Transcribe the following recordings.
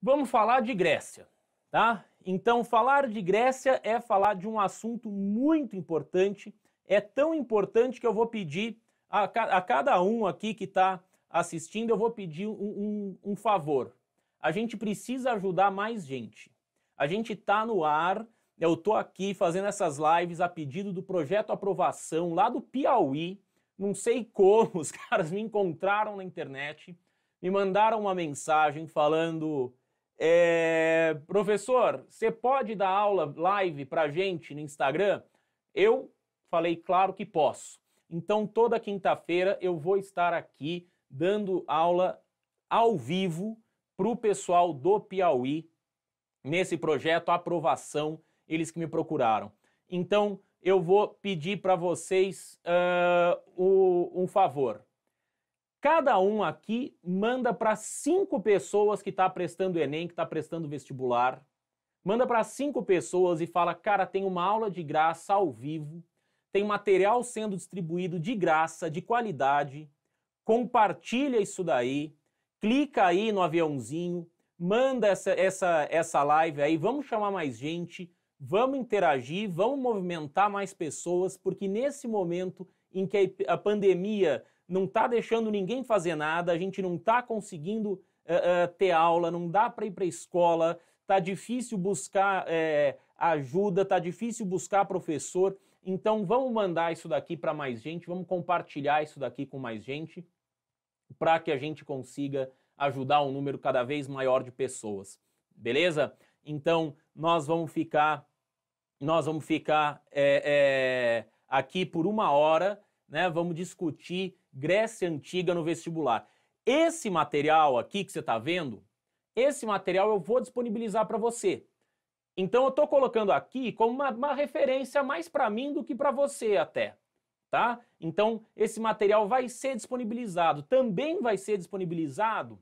Vamos falar de Grécia, tá? Então, falar de Grécia é falar de um assunto muito importante. É tão importante que eu vou pedir a, a cada um aqui que está assistindo, eu vou pedir um, um, um favor. A gente precisa ajudar mais gente. A gente está no ar, eu estou aqui fazendo essas lives a pedido do projeto Aprovação lá do Piauí. Não sei como, os caras me encontraram na internet, me mandaram uma mensagem falando é, professor, você pode dar aula live para gente no Instagram? Eu falei, claro que posso. Então, toda quinta-feira eu vou estar aqui dando aula ao vivo para o pessoal do Piauí nesse projeto Aprovação, eles que me procuraram. Então, eu vou pedir para vocês uh, o, um favor. Cada um aqui manda para cinco pessoas que está prestando Enem, que está prestando vestibular. Manda para cinco pessoas e fala: cara, tem uma aula de graça ao vivo, tem material sendo distribuído de graça, de qualidade. Compartilha isso daí, clica aí no aviãozinho, manda essa, essa, essa live aí, vamos chamar mais gente, vamos interagir, vamos movimentar mais pessoas, porque nesse momento em que a pandemia não está deixando ninguém fazer nada, a gente não está conseguindo uh, uh, ter aula, não dá para ir para a escola, está difícil buscar eh, ajuda, está difícil buscar professor. Então vamos mandar isso daqui para mais gente, vamos compartilhar isso daqui com mais gente, para que a gente consiga ajudar um número cada vez maior de pessoas, beleza? Então nós vamos ficar, nós vamos ficar é, é, aqui por uma hora, né? Vamos discutir Grécia Antiga no vestibular. Esse material aqui que você está vendo, esse material eu vou disponibilizar para você. Então eu estou colocando aqui como uma, uma referência mais para mim do que para você até, tá? Então esse material vai ser disponibilizado. Também vai ser disponibilizado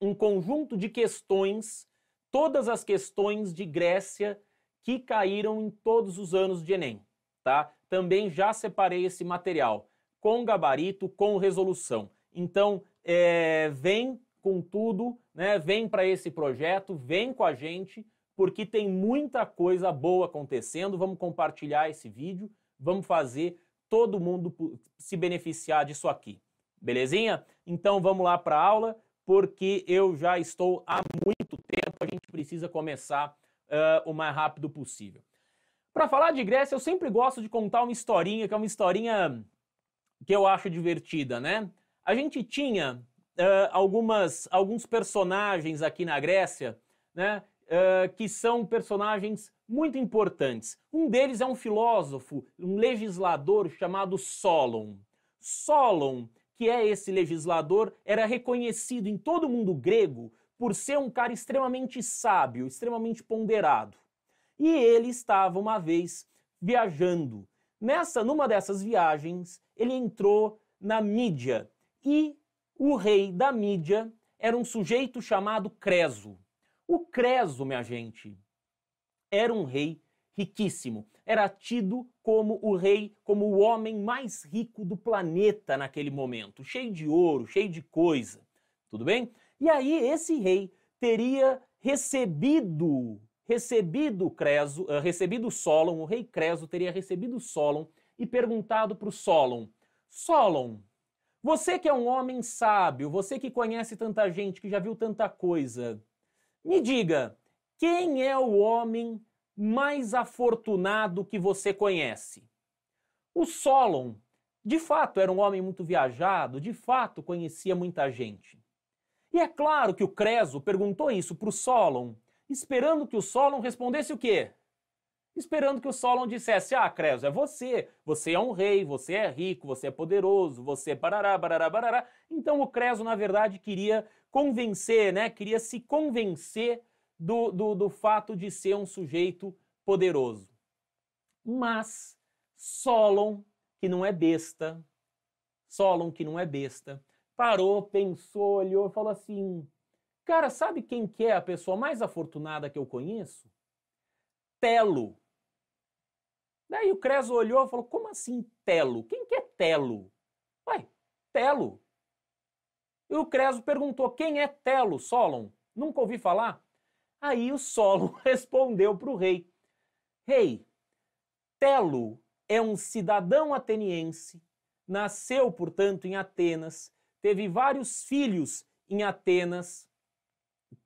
um conjunto de questões, todas as questões de Grécia que caíram em todos os anos de Enem, tá? Também já separei esse material com gabarito, com resolução. Então, é, vem com tudo, né? vem para esse projeto, vem com a gente, porque tem muita coisa boa acontecendo. Vamos compartilhar esse vídeo, vamos fazer todo mundo se beneficiar disso aqui. Belezinha? Então vamos lá para a aula, porque eu já estou há muito tempo, a gente precisa começar uh, o mais rápido possível. Para falar de Grécia, eu sempre gosto de contar uma historinha, que é uma historinha que eu acho divertida, né? A gente tinha uh, algumas, alguns personagens aqui na Grécia, né? Uh, que são personagens muito importantes. Um deles é um filósofo, um legislador chamado Solon. Solon, que é esse legislador, era reconhecido em todo o mundo grego por ser um cara extremamente sábio, extremamente ponderado. E ele estava uma vez viajando Nessa, numa dessas viagens, ele entrou na mídia e o rei da mídia era um sujeito chamado Creso. O Creso, minha gente, era um rei riquíssimo. Era tido como o rei, como o homem mais rico do planeta naquele momento, cheio de ouro, cheio de coisa. Tudo bem? E aí esse rei teria recebido recebido Creso, uh, recebido Solon, o rei Creso teria recebido Solon e perguntado para o Solon: Solon, você que é um homem sábio, você que conhece tanta gente, que já viu tanta coisa, me diga, quem é o homem mais afortunado que você conhece? O Solon, de fato, era um homem muito viajado, de fato, conhecia muita gente. E é claro que o Creso perguntou isso para o Solon, esperando que o Solon respondesse o quê? Esperando que o Solon dissesse: Ah, Creso, é você, você é um rei, você é rico, você é poderoso, você é barará, barará, barará. Então o Creso, na verdade, queria convencer, né? Queria se convencer do, do, do fato de ser um sujeito poderoso. Mas Solon, que não é besta, Solon, que não é besta, parou, pensou, olhou e falou assim: Cara, sabe quem que é a pessoa mais afortunada que eu conheço? Telo. Daí o Creso olhou e falou: Como assim Telo? Quem que é Telo? Ué, Telo. E o Creso perguntou: Quem é Telo, Solon? Nunca ouvi falar? Aí o Solon respondeu para o rei: Rei, Telo é um cidadão ateniense, nasceu, portanto, em Atenas, teve vários filhos em Atenas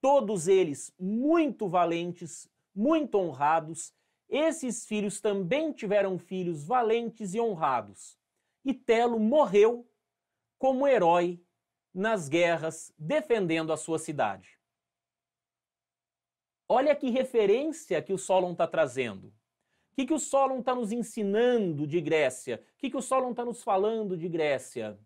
todos eles muito valentes, muito honrados. Esses filhos também tiveram filhos valentes e honrados. E Telo morreu como herói nas guerras defendendo a sua cidade. Olha que referência que o Solon está trazendo. O que, que o Solon está nos ensinando de Grécia? O que, que o Solon está nos falando de Grécia?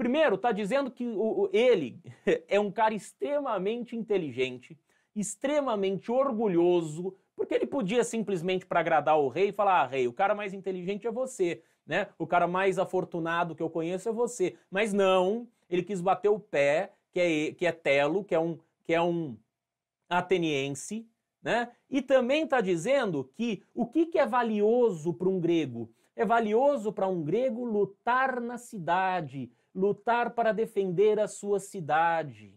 Primeiro, está dizendo que o, o, ele é um cara extremamente inteligente, extremamente orgulhoso, porque ele podia simplesmente, para agradar o rei, falar: ah, rei, o cara mais inteligente é você, né? O cara mais afortunado que eu conheço é você. Mas não, ele quis bater o pé, que é, que é Telo, que é um, que é um ateniense, né? E também está dizendo que o que, que é valioso para um grego? É valioso para um grego lutar na cidade, lutar para defender a sua cidade.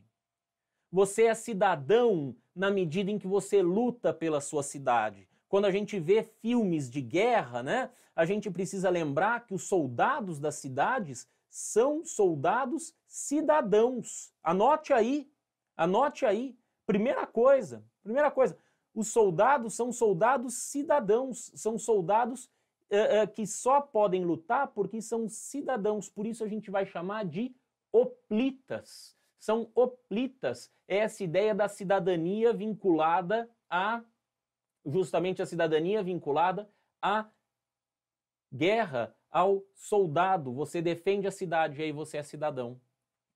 Você é cidadão na medida em que você luta pela sua cidade. Quando a gente vê filmes de guerra, né, a gente precisa lembrar que os soldados das cidades são soldados cidadãos. Anote aí, anote aí. Primeira coisa, primeira coisa, os soldados são soldados cidadãos, são soldados eh, eh, que só podem lutar porque são cidadãos. Por isso a gente vai chamar de oplitas. São oplitas. É essa ideia da cidadania vinculada a justamente a cidadania vinculada à guerra, ao soldado. Você defende a cidade e aí você é cidadão.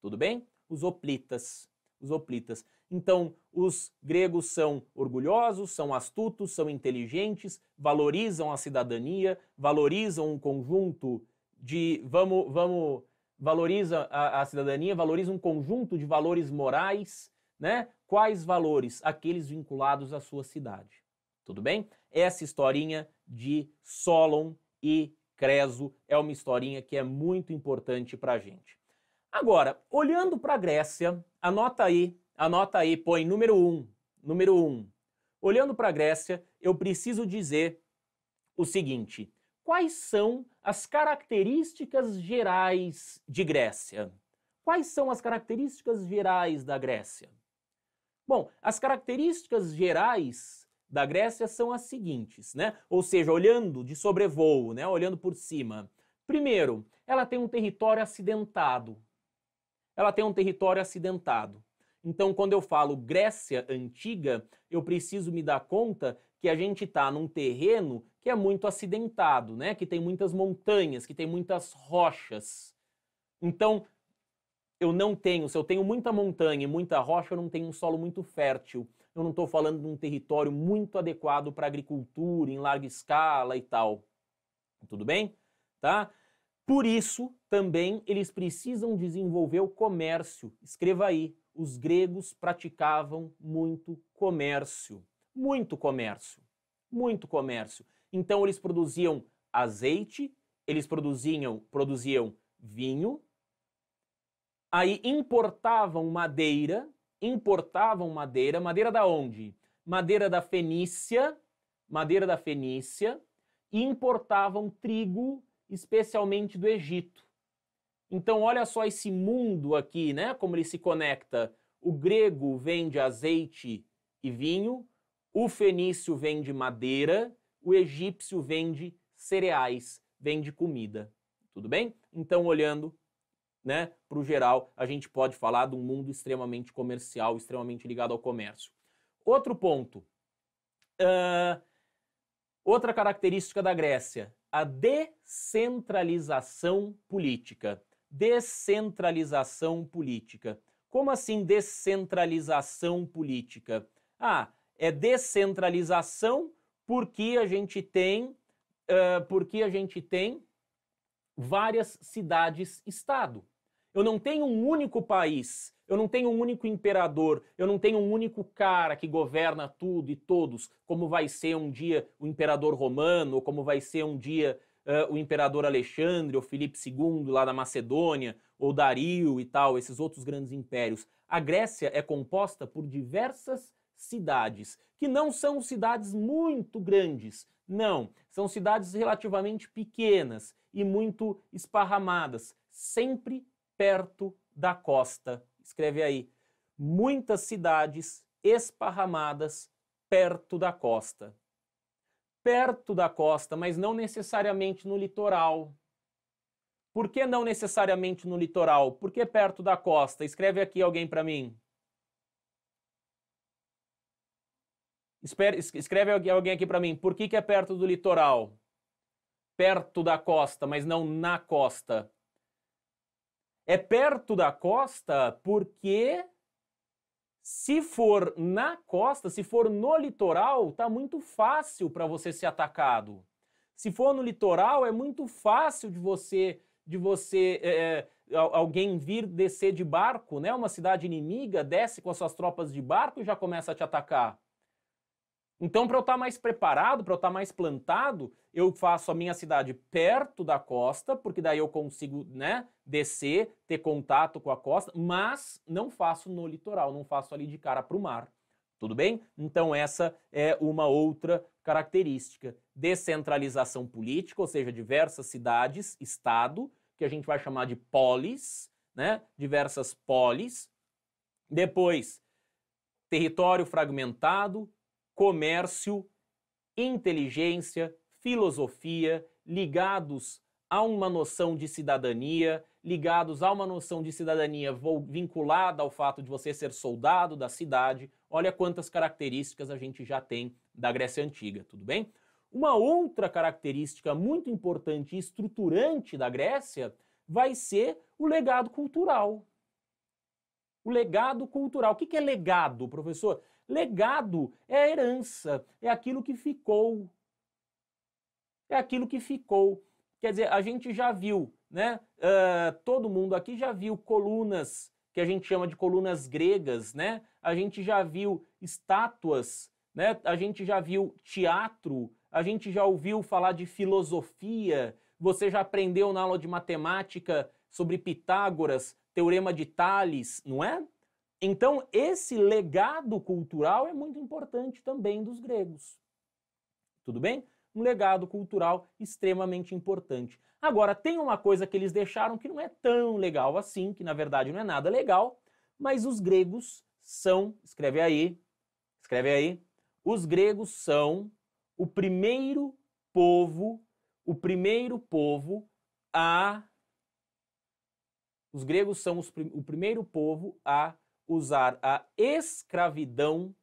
Tudo bem? Os oplitas. Os oplitas. Então, os gregos são orgulhosos, são astutos, são inteligentes, valorizam a cidadania, valorizam um conjunto de vamos vamos valoriza a, a cidadania, valoriza um conjunto de valores morais, né? Quais valores? Aqueles vinculados à sua cidade. Tudo bem? Essa historinha de Solon e Creso é uma historinha que é muito importante para a gente. Agora, olhando para a Grécia, anota aí Anota aí, põe número 1. Um, número 1. Um. Olhando para a Grécia, eu preciso dizer o seguinte: quais são as características gerais de Grécia? Quais são as características gerais da Grécia? Bom, as características gerais da Grécia são as seguintes, né? Ou seja, olhando de sobrevoo, né? Olhando por cima. Primeiro, ela tem um território acidentado. Ela tem um território acidentado. Então, quando eu falo Grécia antiga, eu preciso me dar conta que a gente está num terreno que é muito acidentado, né? Que tem muitas montanhas, que tem muitas rochas. Então, eu não tenho, se eu tenho muita montanha e muita rocha, eu não tenho um solo muito fértil. Eu não estou falando de um território muito adequado para agricultura em larga escala e tal. Tudo bem? Tá? Por isso, também eles precisam desenvolver o comércio. Escreva aí, os gregos praticavam muito comércio, muito comércio, muito comércio. Então eles produziam azeite, eles produziam, produziam vinho, aí importavam madeira, importavam madeira, madeira da onde? Madeira da Fenícia, madeira da Fenícia, e importavam trigo, especialmente do Egito. Então, olha só esse mundo aqui, né? Como ele se conecta. O grego vende azeite e vinho, o fenício vende madeira, o egípcio vende cereais, vende comida. Tudo bem? Então, olhando né, para o geral, a gente pode falar de um mundo extremamente comercial, extremamente ligado ao comércio. Outro ponto. Uh, outra característica da Grécia, a descentralização política descentralização política. Como assim descentralização política? Ah, é descentralização porque a gente tem, uh, porque a gente tem várias cidades-estado. Eu não tenho um único país, eu não tenho um único imperador, eu não tenho um único cara que governa tudo e todos, como vai ser um dia o imperador romano, ou como vai ser um dia uh, o imperador Alexandre, ou Filipe II lá da Macedônia, ou Dario e tal, esses outros grandes impérios. A Grécia é composta por diversas cidades, que não são cidades muito grandes, não, são cidades relativamente pequenas e muito esparramadas, sempre perto da costa. Escreve aí. Muitas cidades esparramadas perto da costa perto da costa, mas não necessariamente no litoral. Por que não necessariamente no litoral? Por que perto da costa? Escreve aqui alguém para mim. Escreve alguém aqui para mim. Por que, que é perto do litoral? Perto da costa, mas não na costa. É perto da costa porque se for na costa, se for no litoral, tá muito fácil para você ser atacado. Se for no litoral, é muito fácil de você de você é, é alguém vir descer de barco, né? Uma cidade inimiga desce com as suas tropas de barco e já começa a te atacar. Então, para eu estar tá mais preparado, para eu estar tá mais plantado, eu faço a minha cidade perto da costa, porque daí eu consigo, né, descer, ter contato com a costa, mas não faço no litoral, não faço ali de cara para o mar. Tudo bem? Então, essa é uma outra característica. Descentralização política, ou seja, diversas cidades, estado, que a gente vai chamar de polis, né? Diversas polis. Depois, território fragmentado, comércio, inteligência, filosofia, ligados a uma noção de cidadania, ligados a uma noção de cidadania vinculada ao fato de você ser soldado da cidade. Olha quantas características a gente já tem da Grécia Antiga, tudo bem? Uma outra característica muito importante e estruturante da Grécia vai ser o legado cultural. O legado cultural. O que é legado, professor? Legado é a herança, é aquilo que ficou. É aquilo que ficou. Quer dizer, a gente já viu, né? Uh, todo mundo aqui já viu colunas que a gente chama de colunas gregas, né? A gente já viu estátuas, né? A gente já viu teatro, a gente já ouviu falar de filosofia, você já aprendeu na aula de matemática sobre Pitágoras, teorema de Tales, não é? Então, esse legado cultural é muito importante também dos gregos. Tudo bem? Um legado cultural extremamente importante. Agora, tem uma coisa que eles deixaram que não é tão legal assim, que na verdade não é nada legal, mas os gregos são, escreve aí, escreve aí, os gregos são o primeiro povo, o primeiro povo a. Os gregos são os, o primeiro povo a usar a escravidão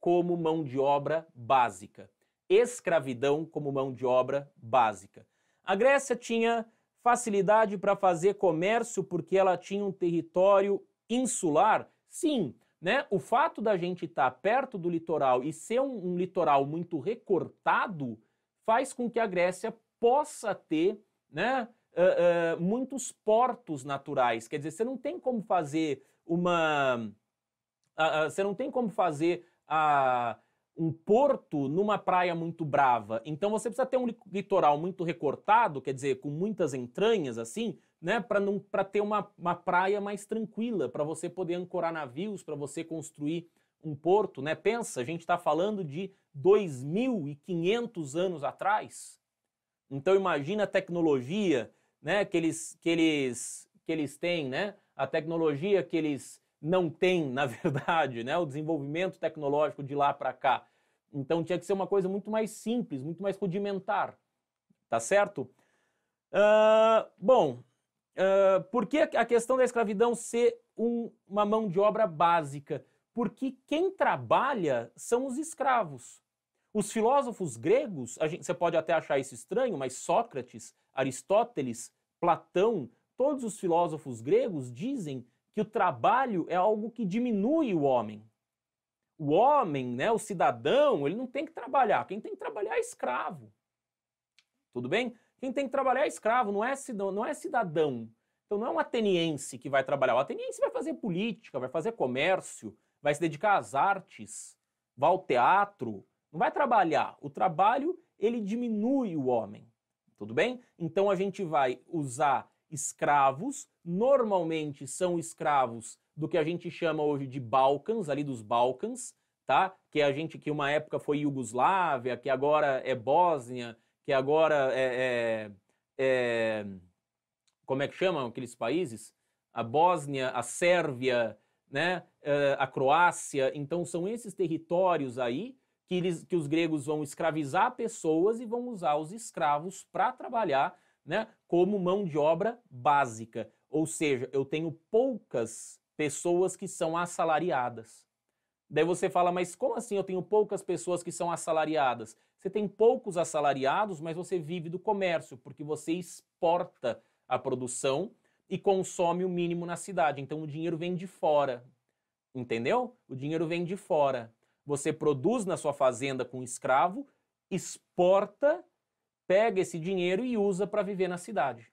como mão de obra básica. Escravidão como mão de obra básica. A Grécia tinha facilidade para fazer comércio porque ela tinha um território insular. Sim, né? O fato da gente estar tá perto do litoral e ser um, um, litoral muito recortado faz com que a Grécia possa ter, né? Uh, uh, muitos portos naturais, quer dizer, você não tem como fazer uma. você não tem como fazer a, um porto numa praia muito brava. Então você precisa ter um litoral muito recortado, quer dizer, com muitas entranhas assim, né, para não para ter uma, uma praia mais tranquila, para você poder ancorar navios, para você construir um porto, né? Pensa, a gente está falando de 2.500 anos atrás. Então imagina a tecnologia, né, que eles que eles que eles têm, né? a tecnologia que eles não têm, na verdade, né? o desenvolvimento tecnológico de lá para cá. Então tinha que ser uma coisa muito mais simples, muito mais rudimentar, tá certo? Uh, bom, uh, por que a questão da escravidão ser um, uma mão de obra básica? Porque quem trabalha são os escravos. Os filósofos gregos, gente, você pode até achar isso estranho, mas Sócrates, Aristóteles, Platão, Todos os filósofos gregos dizem que o trabalho é algo que diminui o homem. O homem, né, o cidadão, ele não tem que trabalhar. Quem tem que trabalhar é escravo. Tudo bem? Quem tem que trabalhar é escravo, não é cidadão. Não é cidadão. Então não é um ateniense que vai trabalhar. O ateniense vai fazer política, vai fazer comércio, vai se dedicar às artes, vai ao teatro, não vai trabalhar. O trabalho, ele diminui o homem. Tudo bem? Então a gente vai usar escravos, normalmente são escravos do que a gente chama hoje de Balcãs, ali dos Balcãs, tá? Que é a gente que uma época foi Iugoslávia, que agora é Bósnia, que agora é, é, é como é que chamam aqueles países? A Bósnia, a Sérvia, né? É, a Croácia. Então são esses territórios aí que, eles, que os gregos vão escravizar pessoas e vão usar os escravos para trabalhar né, como mão de obra básica. Ou seja, eu tenho poucas pessoas que são assalariadas. Daí você fala, mas como assim eu tenho poucas pessoas que são assalariadas? Você tem poucos assalariados, mas você vive do comércio, porque você exporta a produção e consome o mínimo na cidade. Então o dinheiro vem de fora. Entendeu? O dinheiro vem de fora. Você produz na sua fazenda com escravo, exporta pega esse dinheiro e usa para viver na cidade.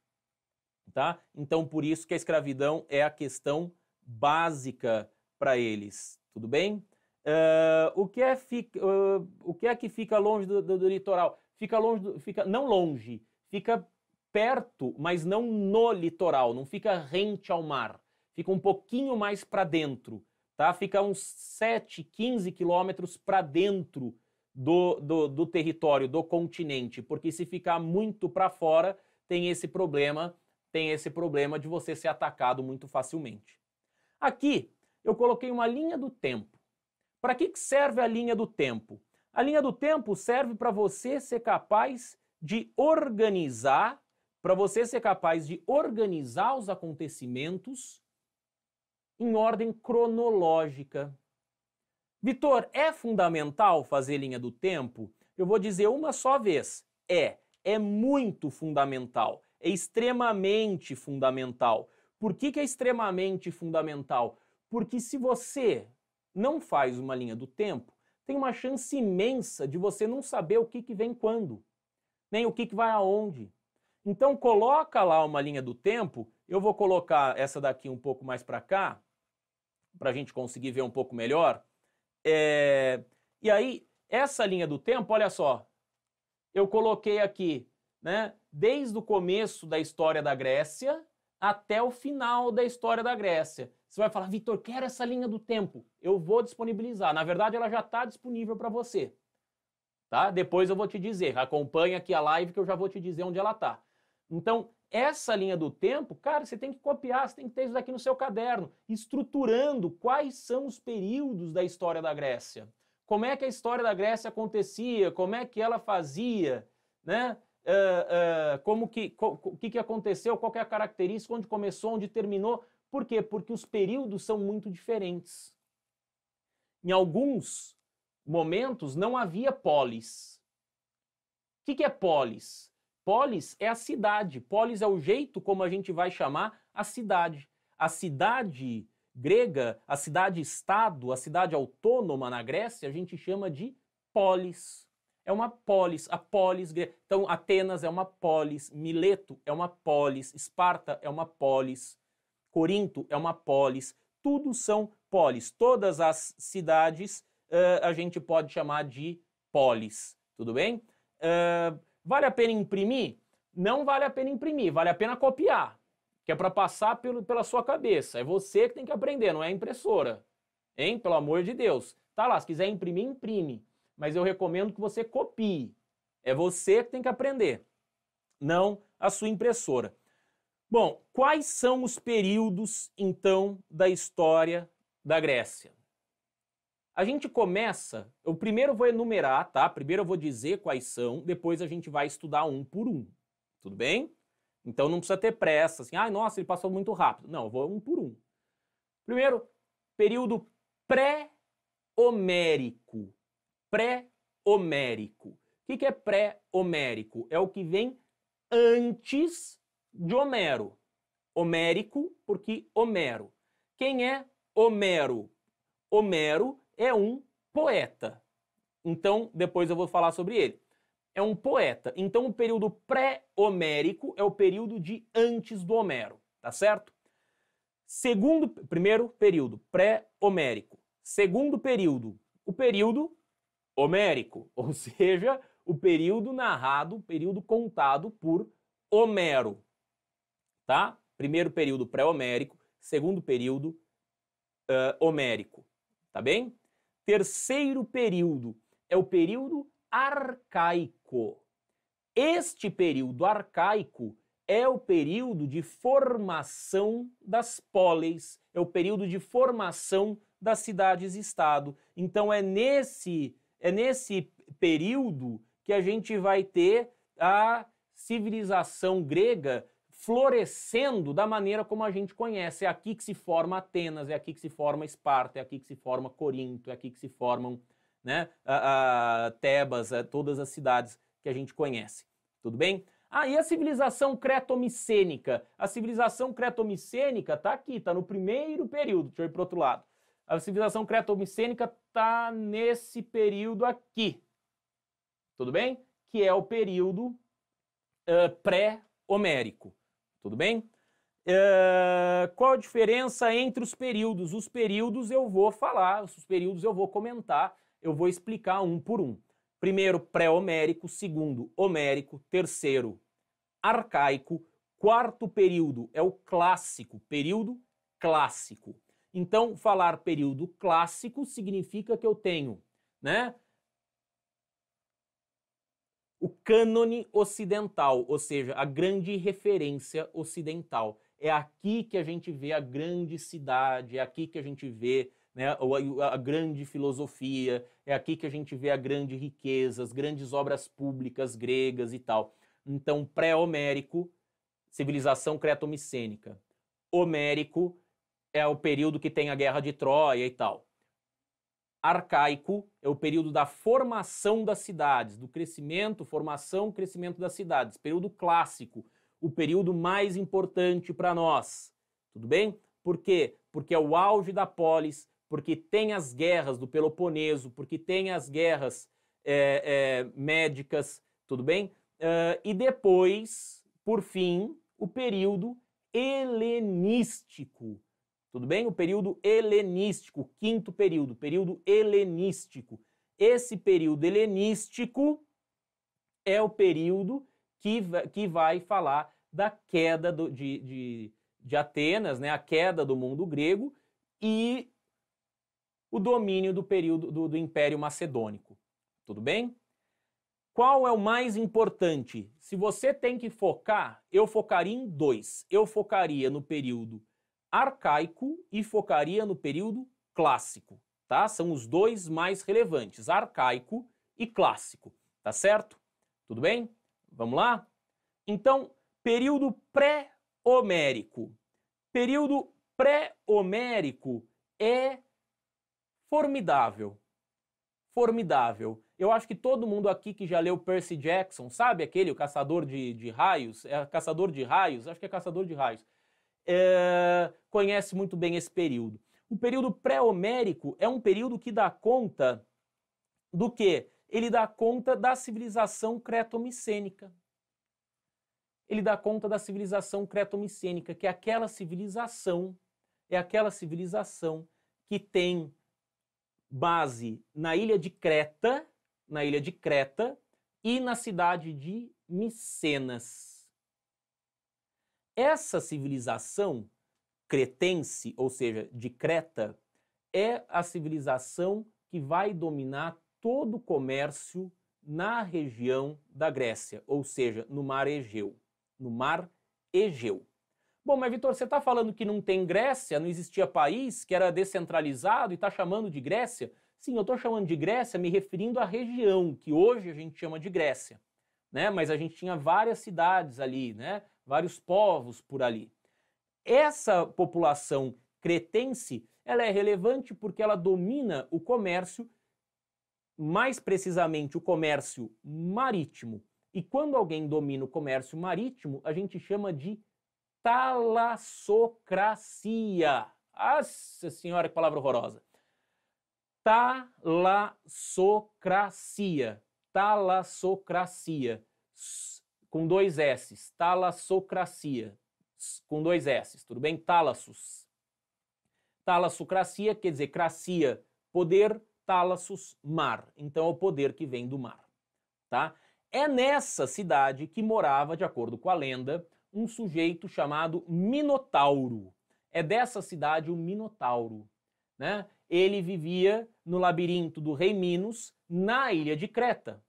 Tá? Então, por isso que a escravidão é a questão básica para eles. Tudo bem? Uh, o, que é uh, o que é que fica longe do, do, do litoral? Fica longe, do, fica não longe, fica perto, mas não no litoral, não fica rente ao mar, fica um pouquinho mais para dentro, tá? Fica uns 7, 15 quilômetros para dentro do, do, do território, do continente, porque se ficar muito para fora, tem esse problema, tem esse problema de você ser atacado muito facilmente. Aqui eu coloquei uma linha do tempo. Para que serve a linha do tempo? A linha do tempo serve para você ser capaz de organizar, para você ser capaz de organizar os acontecimentos em ordem cronológica. Vitor, é fundamental fazer linha do tempo? Eu vou dizer uma só vez. É, é muito fundamental, é extremamente fundamental. Por que, que é extremamente fundamental? Porque se você não faz uma linha do tempo, tem uma chance imensa de você não saber o que, que vem quando, nem o que, que vai aonde. Então coloca lá uma linha do tempo, eu vou colocar essa daqui um pouco mais para cá, para a gente conseguir ver um pouco melhor. É, e aí, essa linha do tempo, olha só, eu coloquei aqui, né, desde o começo da história da Grécia até o final da história da Grécia. Você vai falar, Vitor, quero essa linha do tempo. Eu vou disponibilizar. Na verdade, ela já está disponível para você. Tá? Depois eu vou te dizer. Acompanha aqui a live que eu já vou te dizer onde ela está. Então, essa linha do tempo, cara, você tem que copiar, você tem que ter isso aqui no seu caderno, estruturando quais são os períodos da história da Grécia. Como é que a história da Grécia acontecia, como é que ela fazia, né? Uh, uh, como que, o co, que, que aconteceu, qual é a característica, onde começou, onde terminou. Por quê? Porque os períodos são muito diferentes. Em alguns momentos não havia polis. O que, que é polis? Polis é a cidade. Polis é o jeito como a gente vai chamar a cidade. A cidade grega, a cidade-estado, a cidade autônoma na Grécia, a gente chama de polis. É uma polis, a polis grega. Então, Atenas é uma polis, Mileto é uma polis, Esparta é uma polis, Corinto é uma polis. Tudo são polis. Todas as cidades uh, a gente pode chamar de polis. Tudo bem? Uh, Vale a pena imprimir? Não vale a pena imprimir, vale a pena copiar, que é para passar pelo, pela sua cabeça. É você que tem que aprender, não é a impressora. Hein? Pelo amor de Deus. Tá lá, se quiser imprimir, imprime. Mas eu recomendo que você copie. É você que tem que aprender, não a sua impressora. Bom, quais são os períodos, então, da história da Grécia? A gente começa, eu primeiro vou enumerar, tá? Primeiro eu vou dizer quais são, depois a gente vai estudar um por um. Tudo bem? Então não precisa ter pressa, assim, ah, nossa, ele passou muito rápido. Não, eu vou um por um. Primeiro, período pré-homérico. Pré-homérico. O que é pré-homérico? É o que vem antes de Homero. Homérico, porque Homero. Quem é Homero? Homero é um poeta. Então, depois eu vou falar sobre ele. É um poeta. Então, o período pré-homérico é o período de antes do Homero, tá certo? Segundo, primeiro período, pré-homérico. Segundo período, o período homérico, ou seja, o período narrado, o período contado por Homero, tá? Primeiro período pré-homérico, segundo período uh, homérico, tá bem? Terceiro período é o período arcaico. Este período arcaico é o período de formação das póleis, é o período de formação das cidades-estado. Então é nesse é nesse período que a gente vai ter a civilização grega florescendo da maneira como a gente conhece. É aqui que se forma Atenas, é aqui que se forma Esparta, é aqui que se forma Corinto, é aqui que se formam né, a, a Tebas, a, é, todas as cidades que a gente conhece. Tudo bem? Aí ah, a civilização cretomicênica. A civilização cretomicênica está aqui, está no primeiro período. Deixa eu ir para outro lado. A civilização cretomicênica está nesse período aqui. Tudo bem? Que é o período uh, pré-homérico. Tudo bem? Uh, qual a diferença entre os períodos? Os períodos eu vou falar, os períodos eu vou comentar, eu vou explicar um por um. Primeiro, pré-homérico, segundo, homérico, terceiro, arcaico, quarto período é o clássico, período clássico. Então, falar período clássico significa que eu tenho, né, o cânone ocidental, ou seja, a grande referência ocidental. É aqui que a gente vê a grande cidade, é aqui que a gente vê né, a, a grande filosofia, é aqui que a gente vê a grande riqueza, as grandes obras públicas gregas e tal. Então, pré-homérico, civilização creto-micênica. Homérico é o período que tem a guerra de Troia e tal arcaico é o período da formação das cidades, do crescimento, formação, crescimento das cidades, período clássico, o período mais importante para nós. Tudo bem? Por quê? Porque é o auge da polis, porque tem as guerras do Peloponeso, porque tem as guerras é, é, médicas, tudo bem? Uh, e depois, por fim, o período helenístico, tudo bem? O período helenístico, quinto período, período helenístico. Esse período helenístico é o período que, que vai falar da queda do, de, de, de Atenas, né? a queda do mundo grego e o domínio do período do, do Império Macedônico. Tudo bem? Qual é o mais importante? Se você tem que focar, eu focaria em dois. Eu focaria no período arcaico e focaria no período clássico, tá? São os dois mais relevantes, arcaico e clássico, tá certo? Tudo bem? Vamos lá? Então, período pré-homérico. Período pré-homérico é formidável. Formidável. Eu acho que todo mundo aqui que já leu Percy Jackson, sabe aquele, o caçador de, de raios? É caçador de raios? Acho que é caçador de raios é, conhece muito bem esse período. O período pré-homérico é um período que dá conta do quê? Ele dá conta da civilização cretomicênica. Ele dá conta da civilização cretomicênica, que é aquela civilização, é aquela civilização que tem base na ilha de Creta, na ilha de Creta e na cidade de Micenas. Essa civilização cretense, ou seja, de Creta, é a civilização que vai dominar todo o comércio na região da Grécia, ou seja, no mar Egeu. No mar Egeu. Bom, mas Vitor, você está falando que não tem Grécia, não existia país, que era descentralizado e está chamando de Grécia? Sim, eu estou chamando de Grécia me referindo à região que hoje a gente chama de Grécia. Né? Mas a gente tinha várias cidades ali, né? vários povos por ali. Essa população cretense, ela é relevante porque ela domina o comércio, mais precisamente o comércio marítimo. E quando alguém domina o comércio marítimo, a gente chama de talassocracia. Nossa senhora, que palavra horrorosa. Talassocracia. Talassocracia com dois S, talassocracia, com dois S, tudo bem? Talassos. Talassocracia quer dizer cracia, poder, talassos, mar. Então é o poder que vem do mar, tá? É nessa cidade que morava, de acordo com a lenda, um sujeito chamado Minotauro. É dessa cidade o Minotauro, né? Ele vivia no labirinto do rei Minos, na ilha de Creta,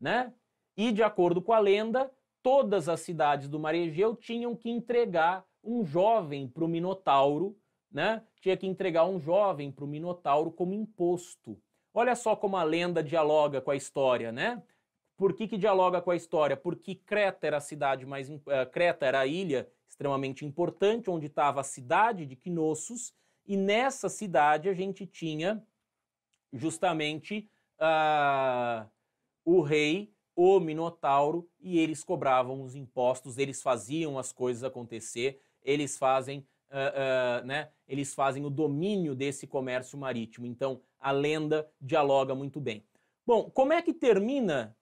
né? E, de acordo com a lenda, todas as cidades do mar Egeu tinham que entregar um jovem para o Minotauro, né? Tinha que entregar um jovem para o Minotauro como imposto. Olha só como a lenda dialoga com a história, né? Por que, que dialoga com a história? Porque Creta era a cidade mais. Uh, Creta era a ilha extremamente importante, onde estava a cidade de Knossos, e nessa cidade a gente tinha justamente uh, o rei o Minotauro e eles cobravam os impostos, eles faziam as coisas acontecer, eles fazem, uh, uh, né, eles fazem o domínio desse comércio marítimo. Então a lenda dialoga muito bem. Bom, como é que termina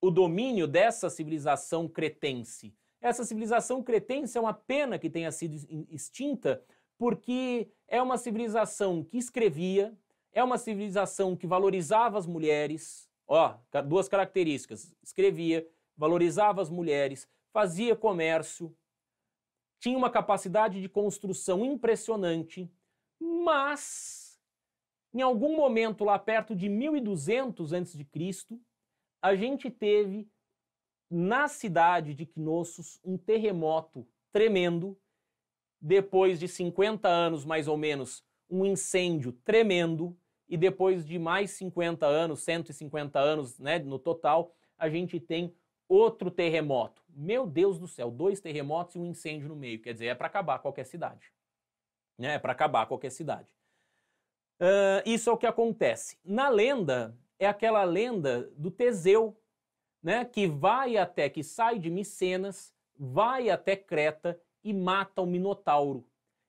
o domínio dessa civilização cretense? Essa civilização cretense é uma pena que tenha sido extinta, porque é uma civilização que escrevia, é uma civilização que valorizava as mulheres, Ó, duas características. Escrevia, valorizava as mulheres, fazia comércio, tinha uma capacidade de construção impressionante, mas em algum momento lá perto de 1200 a.C., a gente teve na cidade de Knossos um terremoto tremendo, depois de 50 anos mais ou menos, um incêndio tremendo, e depois de mais 50 anos, 150 anos né, no total, a gente tem outro terremoto. Meu Deus do céu, dois terremotos e um incêndio no meio. Quer dizer, é para acabar qualquer cidade. Né? É para acabar qualquer cidade. Uh, isso é o que acontece. Na lenda, é aquela lenda do Teseu, né? que vai até, que sai de Micenas, vai até Creta e mata o Minotauro.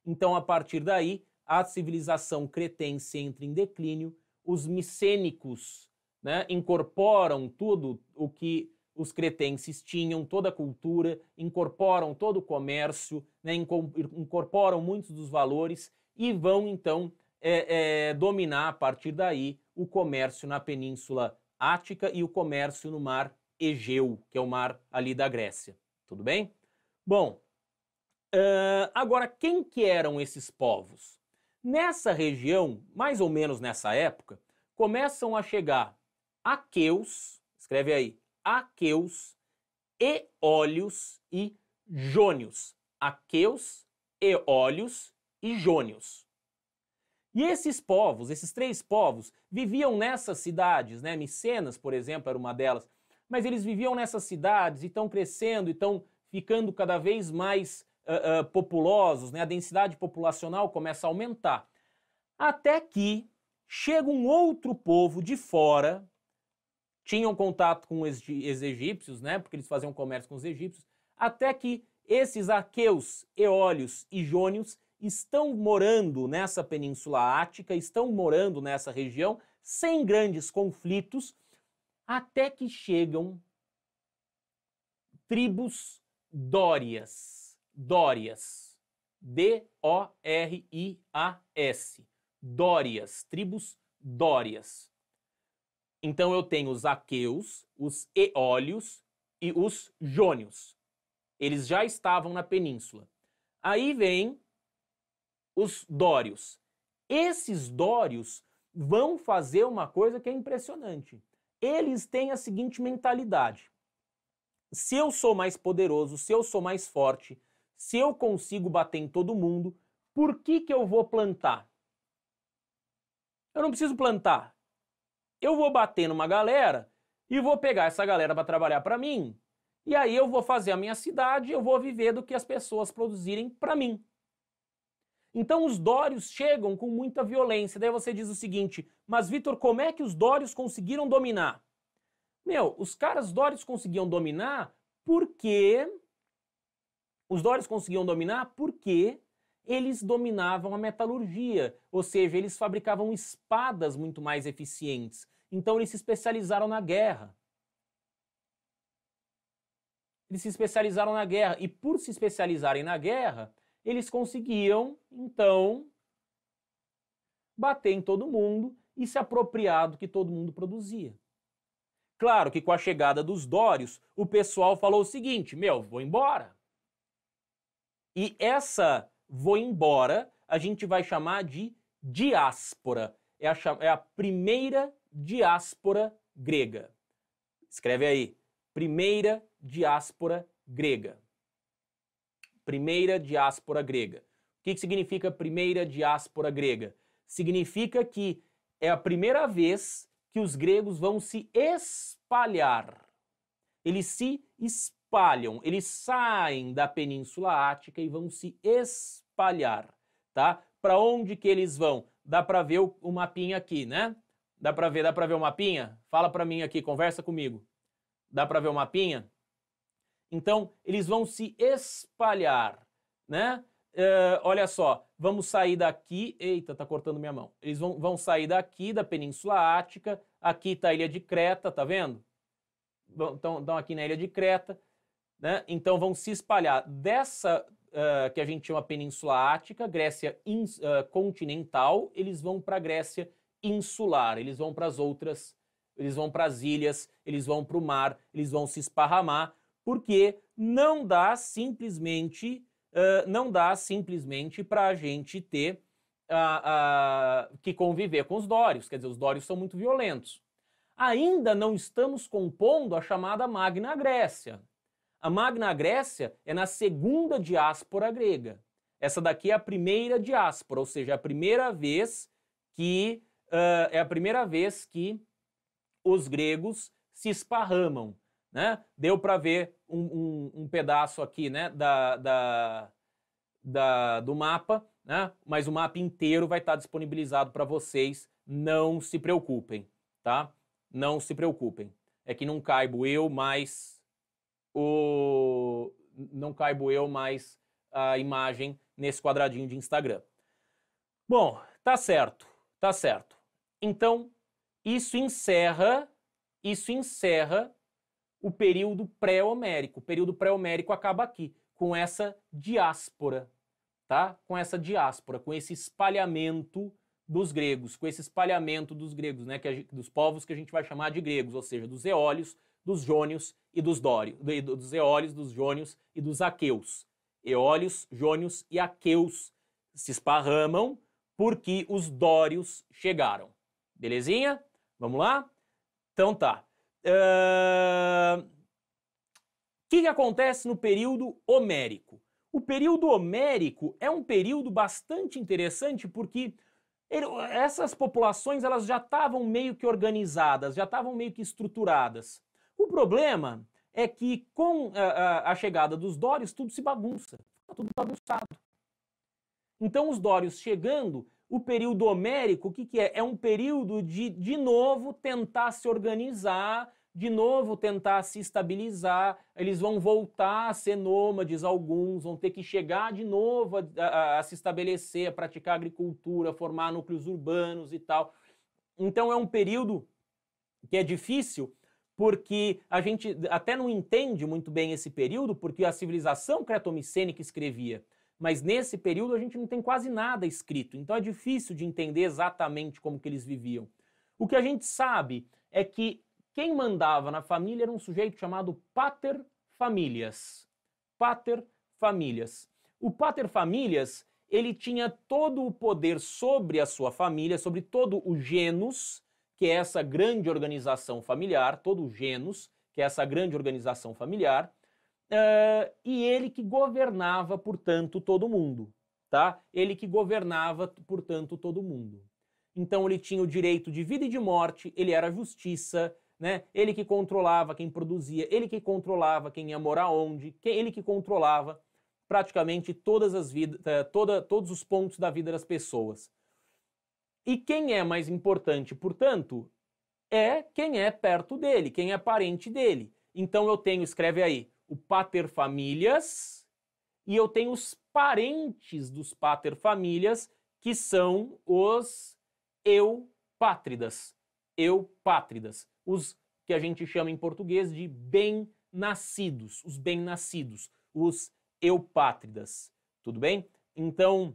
Então, a partir daí, a civilização cretense entra em declínio, os micênicos né, incorporam tudo o que os cretenses tinham, toda a cultura, incorporam todo o comércio, né, incorporam muitos dos valores e vão então é, é, dominar a partir daí o comércio na Península Ática e o comércio no mar Egeu, que é o mar ali da Grécia. Tudo bem? Bom, uh, agora quem que eram esses povos? Nessa região, mais ou menos nessa época, começam a chegar aqueus, escreve aí, aqueus, eólios e jônios. Aqueus, eólios e jônios. E esses povos, esses três povos, viviam nessas cidades, né? Micenas, por exemplo, era uma delas. Mas eles viviam nessas cidades e estão crescendo e estão ficando cada vez mais uh, populosos, né, a densidade populacional começa a aumentar. Até que chega um outro povo de fora, tinham contato com os egípcios, né, porque eles faziam comércio com os egípcios, até que esses aqueus, eólios e jônios estão morando nessa península ática, estão morando nessa região, sem grandes conflitos, até que chegam tribos dórias. Dórias. D-O-R-I-A-S. Dórias. Tribos dórias. Então eu tenho os aqueus, os eólios e os jônios. Eles já estavam na península. Aí vem os dórios. Esses dórios vão fazer uma coisa que é impressionante. Eles têm a seguinte mentalidade: se eu sou mais poderoso, se eu sou mais forte, se eu consigo bater em todo mundo, por que, que eu vou plantar? Eu não preciso plantar. Eu vou bater numa galera e vou pegar essa galera para trabalhar para mim. E aí eu vou fazer a minha cidade, eu vou viver do que as pessoas produzirem para mim. Então os dórios chegam com muita violência. Daí você diz o seguinte: "Mas Vitor, como é que os dórios conseguiram dominar?" Meu, os caras dórios conseguiam dominar porque os dórios conseguiam dominar porque eles dominavam a metalurgia, ou seja, eles fabricavam espadas muito mais eficientes. Então eles se especializaram na guerra. Eles se especializaram na guerra e por se especializarem na guerra, eles conseguiam então bater em todo mundo e se apropriar do que todo mundo produzia. Claro que com a chegada dos Dórios, o pessoal falou o seguinte: meu, vou embora. E essa vou embora a gente vai chamar de diáspora. É a, é a primeira diáspora grega. Escreve aí. Primeira diáspora grega. Primeira diáspora grega. O que, que significa primeira diáspora grega? Significa que é a primeira vez que os gregos vão se espalhar. Eles se espalham espalham, eles saem da Península Ática e vão se espalhar, tá? Para onde que eles vão? Dá para ver o, o mapinha aqui, né? Dá para ver, dá para ver o mapinha? Fala para mim aqui, conversa comigo. Dá para ver o mapinha? Então, eles vão se espalhar, né? Uh, olha só, vamos sair daqui. Eita, tá cortando minha mão. Eles vão, vão sair daqui da Península Ática. Aqui tá a ilha de Creta, tá vendo? Estão aqui na ilha de Creta. Né? Então vão se espalhar dessa uh, que a gente chama Península Ática, Grécia in, uh, continental, eles vão para a Grécia insular, eles vão para as outras, eles vão para as ilhas, eles vão para o mar, eles vão se esparramar, porque não dá simplesmente, uh, não dá simplesmente para a gente ter que conviver com os dórios, quer dizer, os dórios são muito violentos. Ainda não estamos compondo a chamada Magna Grécia, a Magna Grécia é na segunda diáspora grega. Essa daqui é a primeira diáspora, ou seja, é a primeira vez que uh, é a primeira vez que os gregos se esparramam. Né? Deu para ver um, um, um, pedaço aqui né, da, da, da, do mapa, né? mas o mapa inteiro vai estar tá disponibilizado para vocês. Não se preocupem, tá? Não se preocupem. É que não caibo eu, mais o não caibo eu mais a imagem nesse quadradinho de Instagram. Bom, tá certo, tá certo. Então, isso encerra, isso encerra o período pré-homérico. O período pré-homérico acaba aqui, com essa diáspora, tá? Com essa diáspora, com esse espalhamento dos gregos, com esse espalhamento dos gregos, né, que a, dos povos que a gente vai chamar de gregos, ou seja, dos eólios, dos jônios e dos dórios, dos eólios, dos jônios e dos aqueus. Eólios, jônios e aqueus se esparramam porque os dórios chegaram. Belezinha? Vamos lá? Então tá. O uh... que, que acontece no período homérico? O período homérico é um período bastante interessante porque essas populações elas já estavam meio que organizadas, já estavam meio que estruturadas. O problema é que com a, eh, eh, a, chegada dos Dórios, tudo se bagunça, fica tá tudo bagunçado. Então, os Dórios chegando, o período homérico, o que, que é? É um período de, de novo, tentar se organizar, de novo tentar se estabilizar, eles vão voltar a ser nômades, alguns vão ter que chegar de novo a, a, a, se estabelecer, a praticar agricultura, formar núcleos urbanos e tal. Então é um período que é difícil, porque a gente até não entende muito bem esse período, porque a civilização cretomicênica escrevia. Mas nesse período a gente não tem quase nada escrito, então é difícil de entender exatamente como que eles viviam. O que a gente sabe é que quem mandava na família era um sujeito chamado pater familias. Pater O pater familias, ele tinha todo o poder sobre a sua família, sobre todo o genus, que é essa grande organização familiar, todo o genus, que é essa grande organização familiar, uh, e ele que governava, portanto, todo mundo, tá? Ele que governava, portanto, todo mundo. Então ele tinha o direito de vida e de morte, ele era a justiça, né? Ele que controlava quem produzia, ele que controlava quem ia morar onde, ele que controlava praticamente todas as vidas, eh, toda, todos os pontos da vida das pessoas. E quem é mais importante, portanto, é quem é perto dele, quem é parente dele. Então eu tenho, escreve aí, o paterfamilias e eu tenho os parentes dos paterfamilias, que são os eupátridas. Eupátridas. Os que a gente chama em português de bem-nascidos. Os bem-nascidos. Os eupátridas. Tudo bem? Então,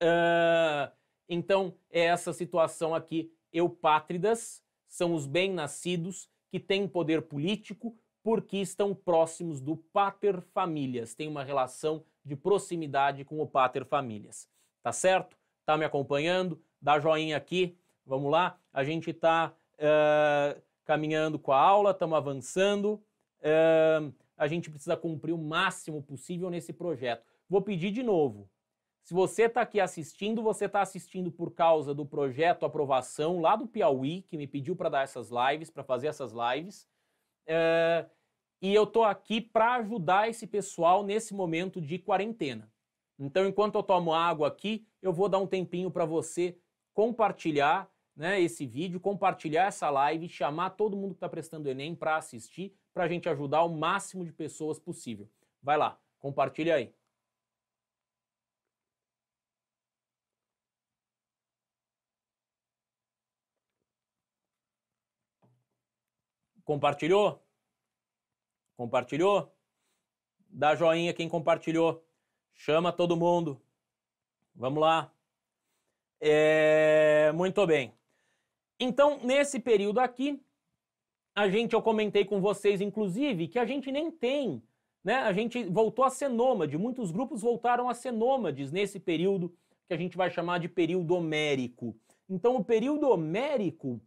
uh, então, é essa situação aqui. Eupátridas são os bem-nascidos que têm poder político porque estão próximos do pater famílias, têm uma relação de proximidade com o pater famílias. Tá certo? Tá me acompanhando? Dá joinha aqui. Vamos lá? A gente está uh, eh, caminhando com a aula, estamos avançando. Uh, a gente precisa cumprir o máximo possível nesse projeto. Vou pedir de novo se você está aqui assistindo, você está assistindo por causa do projeto Aprovação lá do Piauí, que me pediu para dar essas lives, para fazer essas lives. É, e eu estou aqui para ajudar esse pessoal nesse momento de quarentena. Então, enquanto eu tomo água aqui, eu vou dar um tempinho para você compartilhar né, esse vídeo, compartilhar essa live, chamar todo mundo que está prestando Enem para assistir, para a gente ajudar o máximo de pessoas possível. Vai lá, compartilha aí. Compartilhou? Compartilhou? Dá joinha quem compartilhou. Chama todo mundo. Vamos lá. É, muito bem. Então, nesse período aqui, a gente, eu comentei com vocês, inclusive, que a gente nem tem, né? A gente voltou a ser nômade. Muitos grupos voltaram a ser nômades nesse período que a gente vai chamar de período homérico. Então, o período homérico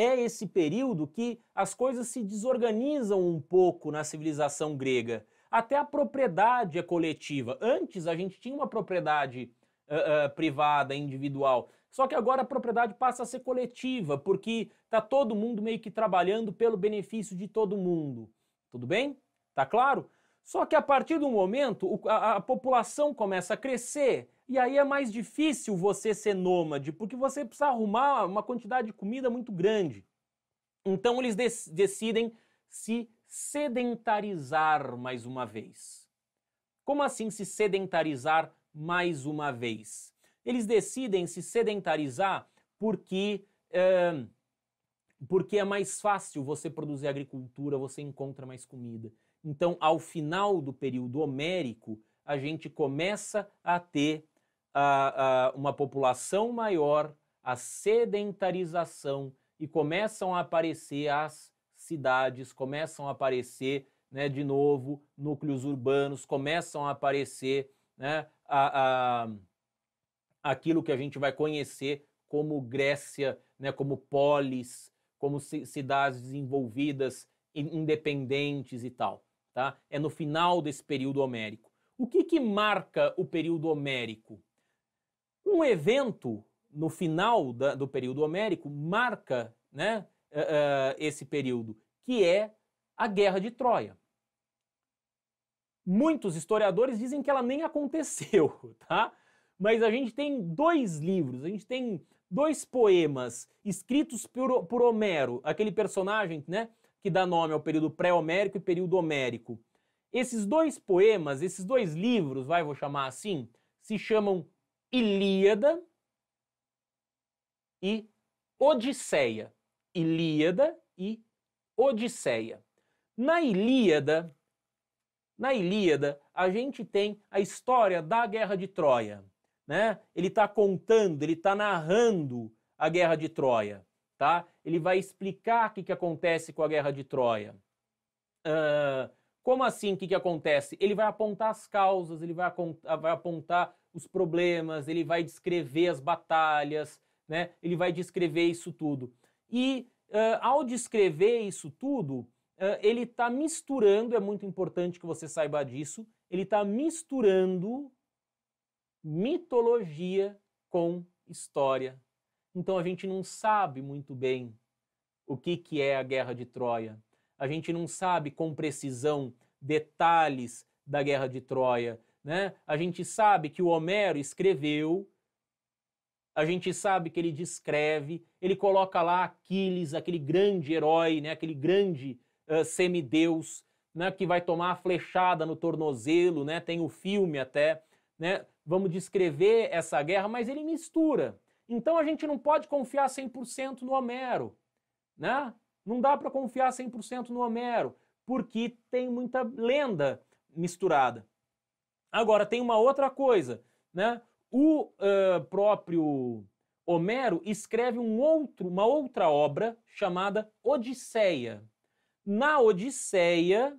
é esse período que as coisas se desorganizam um pouco na civilização grega. Até a propriedade é coletiva. Antes a gente tinha uma propriedade uh, uh, privada, individual. Só que agora a propriedade passa a ser coletiva, porque tá todo mundo meio que trabalhando pelo benefício de todo mundo. Tudo bem? Tá claro? Só que a partir do momento a, a população começa a crescer, e aí é mais difícil você ser nômade, porque você precisa arrumar uma quantidade de comida muito grande. Então eles dec decidem se sedentarizar mais uma vez. Como assim se sedentarizar mais uma vez? Eles decidem se sedentarizar porque é, porque é mais fácil você produzir agricultura, você encontra mais comida. Então, ao final do período homérico, a gente começa a ter a, a uma população maior, a sedentarização e começam a aparecer as cidades, começam a aparecer né, de novo núcleos urbanos, começam a aparecer né, a, a, aquilo que a gente vai conhecer como Grécia, né, como polis, como cidades desenvolvidas, independentes e tal. Tá? É no final desse período homérico. O que, que marca o período homérico? Um evento no final da, do período homérico marca né, uh, uh, esse período, que é a Guerra de Troia. Muitos historiadores dizem que ela nem aconteceu, tá? Mas a gente tem dois livros, a gente tem dois poemas escritos por, por Homero, aquele personagem né, que dá nome ao período pré-homérico e período homérico. Esses dois poemas, esses dois livros, vai, vou chamar assim, se chamam Ilíada e Odisseia. Ilíada e Odisseia. Na Ilíada, na Ilíada, a gente tem a história da Guerra de Troia, né? Ele está contando, ele está narrando a Guerra de Troia, tá? Ele vai explicar o que, que acontece com a Guerra de Troia. Uh, como assim, o que, que acontece? Ele vai apontar as causas, ele vai apontar, vai apontar os problemas, ele vai descrever as batalhas, né? Ele vai descrever isso tudo. E uh, ao descrever isso tudo, uh, ele está misturando, é muito importante que você saiba disso, ele está misturando mitologia com história. Então a gente não sabe muito bem o que, que é a Guerra de Troia. A gente não sabe com precisão detalhes da Guerra de Troia. Né? A gente sabe que o Homero escreveu, a gente sabe que ele descreve, ele coloca lá Aquiles, aquele grande herói, né? aquele grande uh, semideus, né? que vai tomar a flechada no tornozelo, né? tem o filme até. Né? Vamos descrever essa guerra, mas ele mistura. Então a gente não pode confiar 100% no Homero. Né? Não dá para confiar 100% no Homero, porque tem muita lenda misturada. Agora, tem uma outra coisa, né? O uh, próprio Homero escreve um outro, uma outra obra chamada Odisseia. Na Odisseia,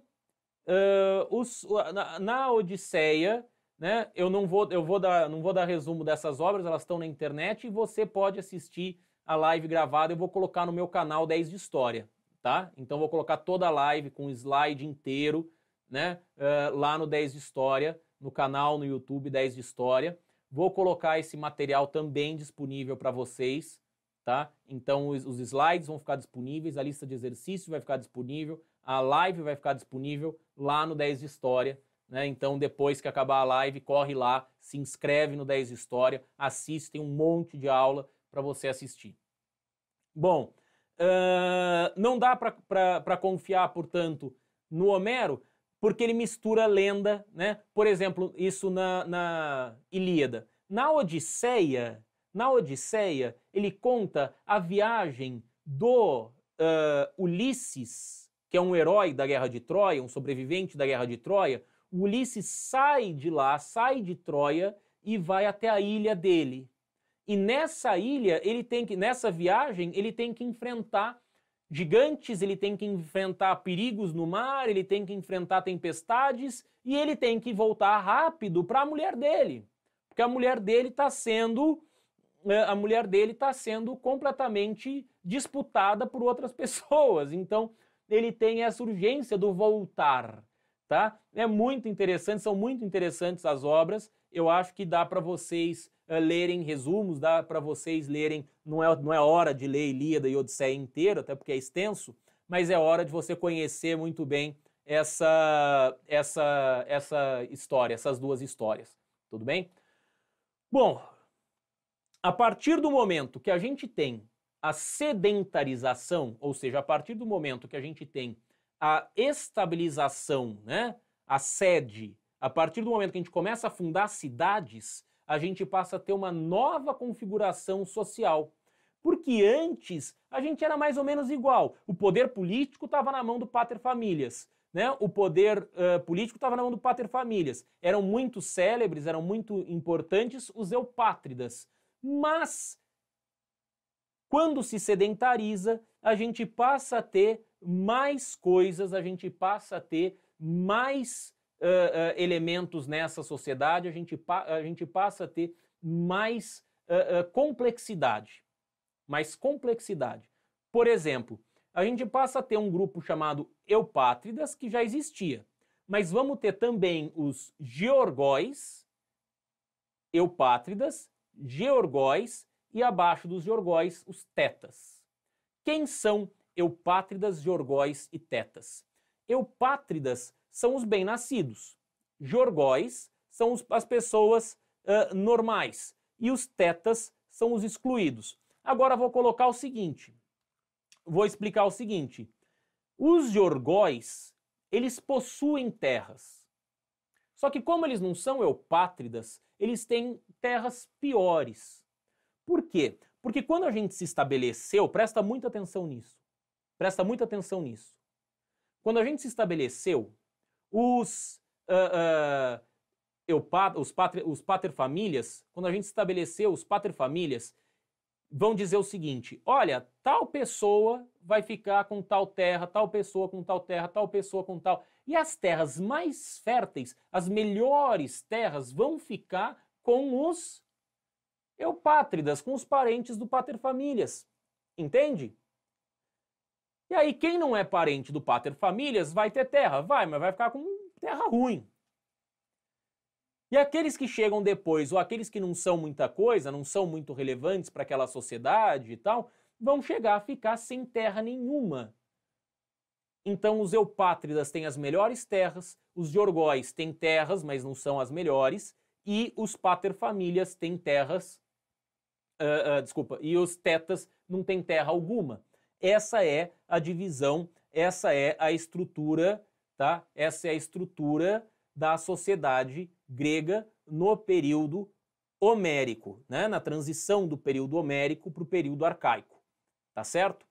uh, os, na, na, Odisseia, né, eu não vou, eu vou dar, não vou dar resumo dessas obras, elas estão na internet e você pode assistir a live gravada, eu vou colocar no meu canal 10 de história, tá? Então vou colocar toda a live com o slide inteiro, né, uh, lá no 10 de história no canal no YouTube 10 de História. Vou colocar esse material também disponível para vocês, tá? Então os, os, slides vão ficar disponíveis, a lista de exercícios vai ficar disponível, a live vai ficar disponível lá no 10 de História. Né? Então, depois que acabar a live, corre lá, se inscreve no 10 de História, assiste, tem um monte de aula para você assistir. Bom, uh, não dá para confiar, portanto, no Homero, porque ele mistura lenda, né? Por exemplo, isso na, na Ilíada. Na Odisseia, na Odisseia, ele conta a viagem do uh, Ulisses, que é um herói da Guerra de Troia, um sobrevivente da Guerra de Troia. O Ulisses sai de lá, sai de Troia e vai até a ilha dele. E nessa ilha, ele tem que, nessa viagem, ele tem que enfrentar gigantes, ele tem que enfrentar perigos no mar, ele tem que enfrentar tempestades e ele tem que voltar rápido para a mulher dele, porque a mulher dele está sendo é, a mulher dele está sendo completamente disputada por outras pessoas. Então ele tem essa urgência do voltar, tá? É muito interessante, são muito interessantes as obras. Eu acho que dá para vocês eh, lerem resumos, dá para vocês lerem. Não é, não é hora de ler Ilíada e Odisseia inteiro, até porque é extenso, mas é hora de você conhecer muito bem essa, essa, essa história, essas duas histórias. Tudo bem? Bom, a partir do momento que a gente tem a sedentarização, ou seja, a partir do momento que a gente tem a estabilização, né, a sede, a partir do momento que a gente começa a fundar cidades, a gente passa a ter uma nova configuração social. Porque antes a gente era mais ou menos igual. O poder político estava na mão do pater famílias. Né? O poder uh, político estava na mão do pater famílias. Eram muito célebres, eram muito importantes os eupátridas. Mas quando se sedentariza, a gente passa a ter mais coisas, a gente passa a ter mais uh, uh, elementos nessa sociedade, a gente, a gente passa a ter mais uh, complexidade. Mais complexidade. Por exemplo, a gente passa a ter um grupo chamado Eupátridas, que já existia, mas vamos ter também os Georgóis, Eupátridas, Georgóis e abaixo dos Georgóis, os Tetas. Quem são Eupátridas, Georgóis e Tetas? Eupátridas são os bem-nascidos. Jorgóis são os, as pessoas uh, normais. E os tetas são os excluídos. Agora vou colocar o seguinte. Vou explicar o seguinte. Os jorgóis, eles possuem terras. Só que como eles não são eupátridas, eles têm terras piores. Por quê? Porque quando a gente se estabeleceu, presta muita atenção nisso. Presta muita atenção nisso. Quando a gente se estabeleceu, os, uh, ah, uh, ah, eu, os, pater, os paterfamílias, quando a gente estabeleceu os paterfamílias, vão dizer o seguinte: olha, tal pessoa vai ficar com tal terra, tal pessoa com tal terra, tal pessoa com tal. E as terras mais férteis, as melhores terras, vão ficar com os eupátridas, com os parentes do paterfamílias. Entende? E aí, quem não é parente do pater famílias vai ter terra, vai, mas vai ficar com terra ruim. E aqueles que chegam depois, ou aqueles que não são muita coisa, não são muito relevantes para aquela sociedade e tal, vão chegar a ficar sem terra nenhuma. Então, os eupátridas têm as melhores terras, os diorgóis têm terras, mas não são as melhores, e os paterfamílias têm terras, uh, uh, desculpa, e os tetas não têm terra alguma. Essa é a divisão, essa é a estrutura, tá? Essa é a estrutura da sociedade grega no período homérico, né? Na transição do período homérico para o período arcaico, tá certo?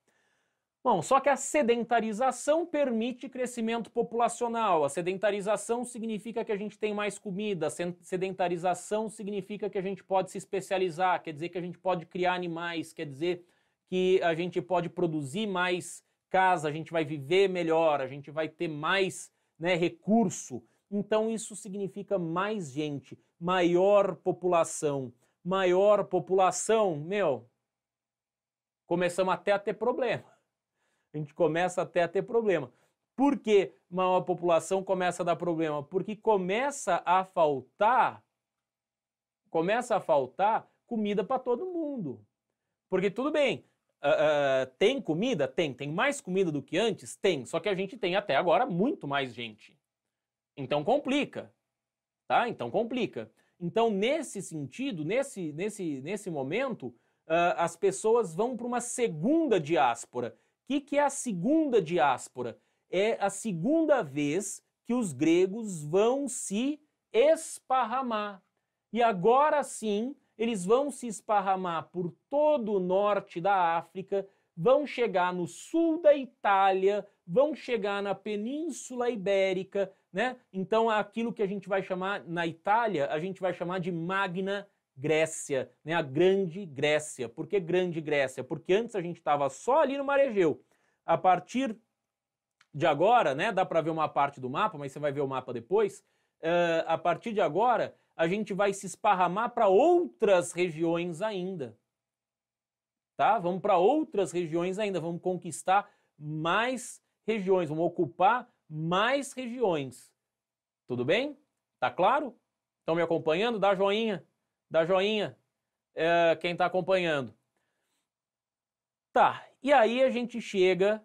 Bom, só que a sedentarização permite crescimento populacional. A sedentarização significa que a gente tem mais comida. A sedentarização significa que a gente pode se especializar, quer dizer que a gente pode criar animais, quer dizer que a gente pode produzir mais casa, a gente vai viver melhor, a gente vai ter mais né, recurso. Então, isso significa mais gente, maior população. Maior população, meu, começamos até a ter problema. A gente começa até a ter problema. Por que maior população começa a dar problema? Porque começa a faltar, começa a faltar comida para todo mundo. Porque tudo bem, Uh, tem comida? Tem. Tem mais comida do que antes? Tem. Só que a gente tem até agora muito mais gente. Então complica. Tá? Então complica. Então, nesse sentido, nesse, nesse, nesse momento, uh, as pessoas vão para uma segunda diáspora. O que, que é a segunda diáspora? É a segunda vez que os gregos vão se esparramar. E agora sim, eles vão se esparramar por todo o norte da África, vão chegar no sul da Itália, vão chegar na Península Ibérica, né? Então, aquilo que a gente vai chamar na Itália, a gente vai chamar de Magna Grécia, né? A Grande Grécia. Por que Grande Grécia? Porque antes a gente estava só ali no Mar Egeu. A partir de agora, né? Dá para ver uma parte do mapa, mas você vai ver o mapa depois. Uh, a partir de agora, a gente vai se esparramar para outras regiões ainda. Tá? Vamos para outras regiões ainda, vamos conquistar mais regiões, vamos ocupar mais regiões. Tudo bem? Tá claro? Estão me acompanhando? Dá joinha, dá joinha é, quem está acompanhando. Tá, e aí a gente chega.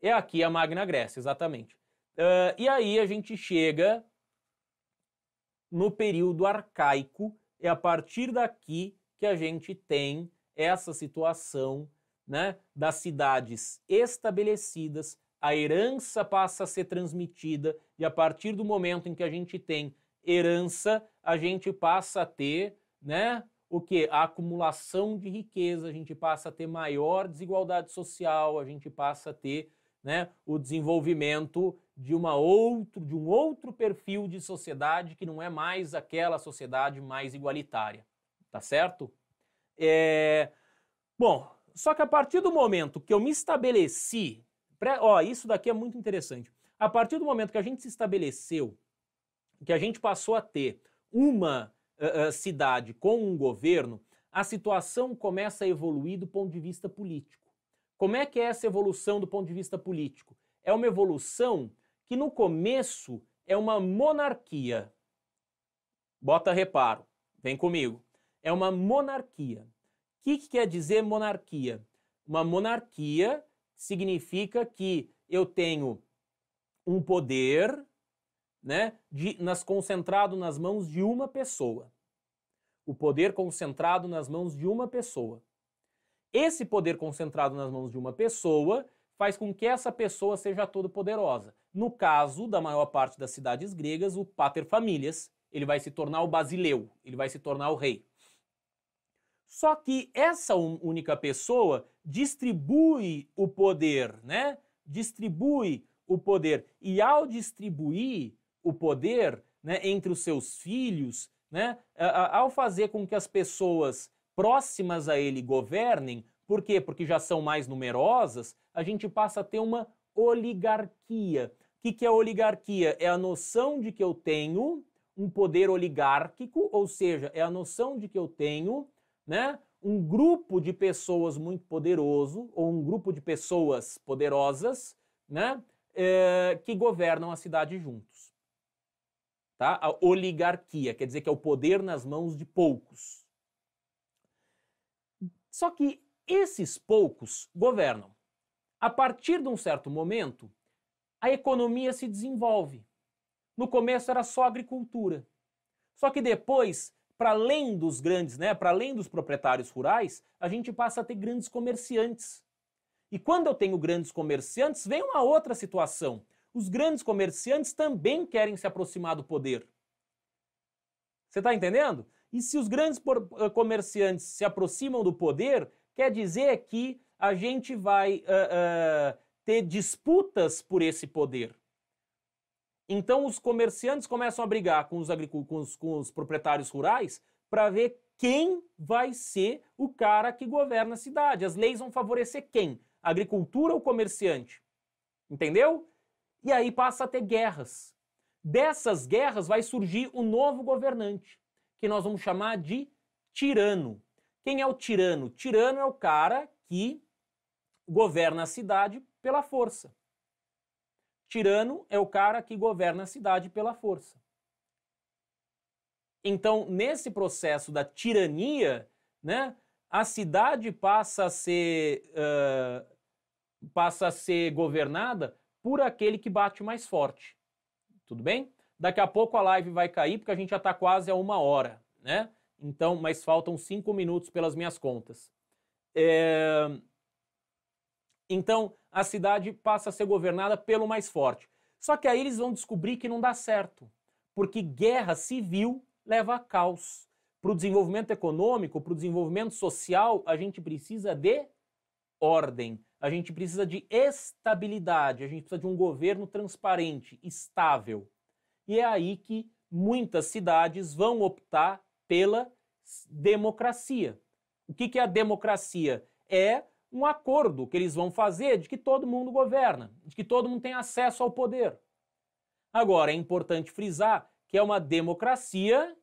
É aqui a Magna Grécia, exatamente. Uh, e aí a gente chega no período arcaico. É a partir daqui que a gente tem essa situação né, das cidades estabelecidas, a herança passa a ser transmitida, e a partir do momento em que a gente tem herança, a gente passa a ter né, o que? A acumulação de riqueza, a gente passa a ter maior desigualdade social, a gente passa a ter né, o desenvolvimento de uma outro, de um outro perfil de sociedade que não é mais aquela sociedade mais igualitária, tá certo? É... Bom, só que a partir do momento que eu me estabeleci, pré... ó, isso daqui é muito interessante. A partir do momento que a gente se estabeleceu, que a gente passou a ter uma uh, cidade com um governo, a situação começa a evoluir do ponto de vista político. Como é que é essa evolução do ponto de vista político? É uma evolução que no começo é uma monarquia. Bota reparo, vem comigo. É uma monarquia. O que, que quer dizer monarquia? Uma monarquia significa que eu tenho um poder né, de, nas, concentrado nas mãos de uma pessoa. O poder concentrado nas mãos de uma pessoa. Esse poder concentrado nas mãos de uma pessoa faz com que essa pessoa seja todo poderosa. No caso da maior parte das cidades gregas, o pater familias, ele vai se tornar o basileu, ele vai se tornar o rei. Só que essa única pessoa distribui o poder, né? Distribui o poder. E ao distribuir o poder né, entre os seus filhos, né, ao fazer com que as pessoas próximas a ele governem, por quê? Porque já são mais numerosas, a gente passa a ter uma oligarquia. O que é oligarquia? É a noção de que eu tenho um poder oligárquico, ou seja, é a noção de que eu tenho né, um grupo de pessoas muito poderoso, ou um grupo de pessoas poderosas, né, é, que governam a cidade juntos. Tá? A oligarquia, quer dizer que é o poder nas mãos de poucos. Só que esses poucos governam. A partir de um certo momento, a economia se desenvolve. No começo era só agricultura. Só que depois, para além dos grandes, né, para além dos proprietários rurais, a gente passa a ter grandes comerciantes. E quando eu tenho grandes comerciantes, vem uma outra situação. Os grandes comerciantes também querem se aproximar do poder. Você está entendendo? E se os grandes eh, comerciantes se aproximam do poder, quer dizer que a gente vai uh, uh, ter disputas por esse poder. Então os comerciantes começam a brigar com os, com os, com os proprietários rurais para ver quem vai ser o cara que governa a cidade. As leis vão favorecer quem? agricultura ou comerciante? Entendeu? E aí passa a ter guerras. Dessas guerras vai surgir o um novo governante, que nós vamos chamar de tirano. Quem é o tirano? Tirano é o cara que governa a cidade pela força. Tirano é o cara que governa a cidade pela força. Então, nesse processo da tirania, né, a cidade passa a ser uh, passa a ser governada por aquele que bate mais forte. Tudo bem? Daqui a pouco a live vai cair porque a gente já está quase a uma hora, né? Então, mas faltam cinco minutos pelas minhas contas. É... Então a cidade passa a ser governada pelo mais forte. Só que aí eles vão descobrir que não dá certo, porque guerra civil leva a caos. Para o desenvolvimento econômico, para o desenvolvimento social, a gente precisa de ordem, a gente precisa de estabilidade, a gente precisa de um governo transparente, estável. E é aí que muitas cidades vão optar pela democracia. O que é a democracia? É um acordo que eles vão fazer de que todo mundo governa, de que todo mundo tem acesso ao poder. Agora, é importante frisar que é uma democracia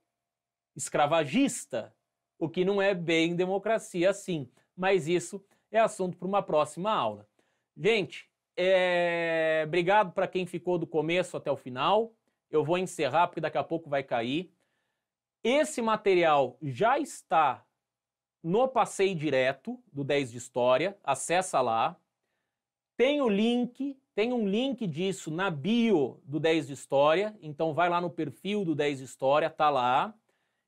escravagista, o que não é bem democracia assim, mas isso é assunto para uma próxima aula. Gente, é... obrigado para quem ficou do começo até o final. Eu vou encerrar porque daqui a pouco vai cair. Esse material já está no passeio direto do 10 de história, acessa lá. Tem o link, tem um link disso na bio do 10 de história, então vai lá no perfil do 10 de história, tá lá.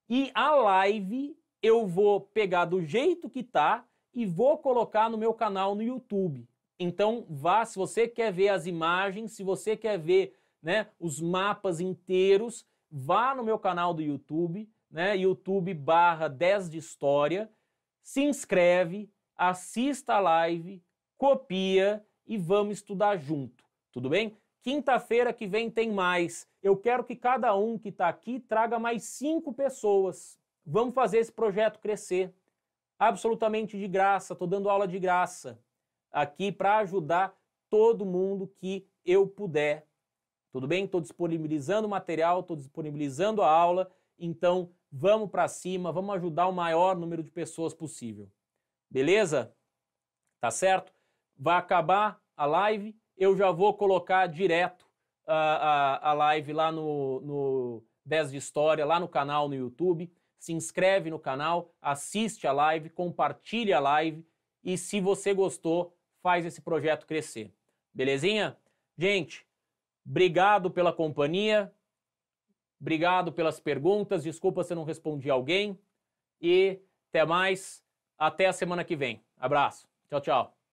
E a live eu vou pegar do jeito que tá e vou colocar no meu canal no YouTube. Então vá, se você quer ver as imagens, se você quer ver, né, os mapas inteiros, vá no meu canal do YouTube, né, YouTube barra 10 de história se inscreve, assista a live, copia e vamos estudar junto, tudo bem? Quinta-feira que vem tem mais. Eu quero que cada um que está aqui traga mais cinco pessoas. Vamos fazer esse projeto crescer. Absolutamente de graça, estou dando aula de graça aqui para ajudar todo mundo que eu puder. Tudo bem? Estou disponibilizando o material, estou disponibilizando a aula, então vamos para cima, vamos ajudar o maior número de pessoas possível. Beleza? Tá certo? Vai acabar a live, eu já vou colocar direto a, ah, a, a live lá no, no 10 de História, lá no canal no YouTube. Se inscreve no canal, assiste a live, compartilha a live e se você gostou, faz esse projeto crescer. Belezinha? Gente, obrigado pela companhia. Obrigado pelas perguntas. Desculpa se eu não respondi alguém. E até mais. Até a semana que vem. Abraço. Tchau, tchau.